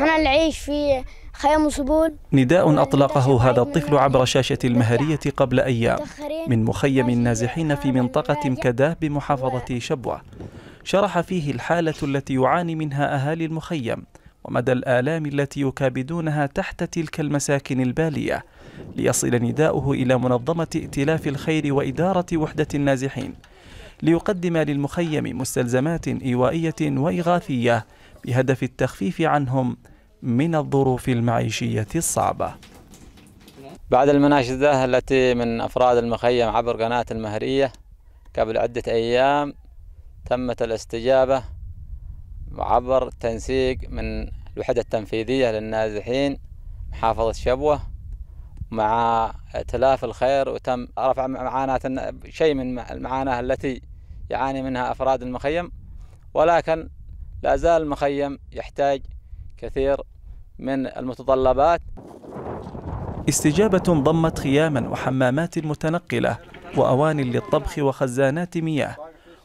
احنا نعيش في خيام وسبول نداء أطلقه هذا الطفل عبر شاشة المهرية قبل أيام من مخيم النازحين في منطقة مكداه بمحافظة شبوة شرح فيه الحالة التي يعاني منها أهالي المخيم ومدى الآلام التي يكابدونها تحت تلك المساكن البالية ليصل نداؤه إلى منظمة ائتلاف الخير وإدارة وحدة النازحين ليقدم للمخيم مستلزمات إيوائية وإغاثية بهدف التخفيف عنهم من الظروف المعيشية الصعبة بعد المناشدة التي من أفراد المخيم عبر قناة المهرية قبل عدة أيام تمت الاستجابة عبر تنسيق من الوحدة التنفيذية للنازحين محافظة شبوة مع ائتلاف الخير وتم رفع معاناة شيء من المعاناة التي يعاني منها أفراد المخيم ولكن لا زال المخيم يحتاج كثير من المتطلبات استجابة ضمت خياما وحمامات متنقلة وأوان للطبخ وخزانات مياه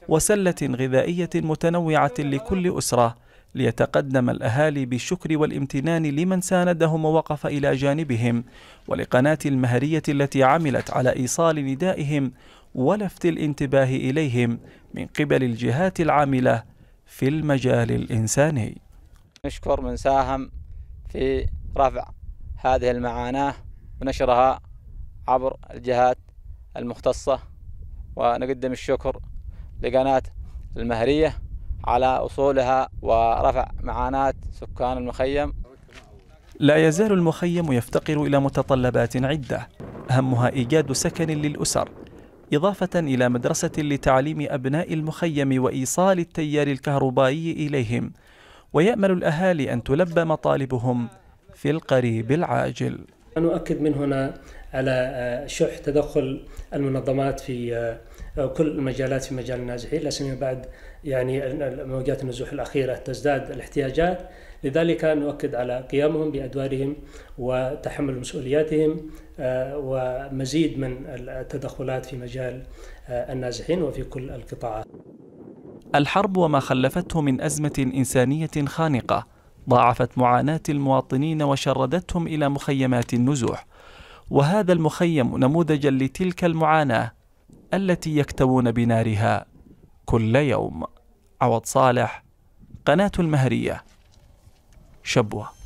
وسلة غذائية متنوعة لكل أسرة ليتقدم الأهالي بالشكر والامتنان لمن ساندهم ووقف إلى جانبهم ولقناة المهرية التي عملت على إيصال ندائهم ولفت الانتباه إليهم من قبل الجهات العاملة في المجال الإنساني نشكر من ساهم في رفع هذه المعاناة ونشرها عبر الجهات المختصة ونقدم الشكر لقناة المهرية على أصولها ورفع معاناة سكان المخيم لا يزال المخيم يفتقر إلى متطلبات عدة أهمها إيجاد سكن للأسر إضافة إلى مدرسة لتعليم أبناء المخيم وإيصال التيار الكهربائي إليهم ويأمل الأهالي أن تلبى مطالبهم في القريب العاجل نؤكد من هنا على آه، شح تدخل المنظمات في آه، كل المجالات في مجال النازحين لا سيما بعد يعني موجات النزوح الاخيره تزداد الاحتياجات لذلك نؤكد على قيامهم بادوارهم وتحمل مسؤولياتهم آه، ومزيد من التدخلات في مجال النازحين وفي كل القطاعات. الحرب وما خلفته من ازمه انسانيه خانقه ضاعفت معاناة المواطنين وشردتهم إلى مخيمات النزوح وهذا المخيم نموذجا لتلك المعاناة التي يكتوون بنارها كل يوم عوض صالح قناة المهرية شبوه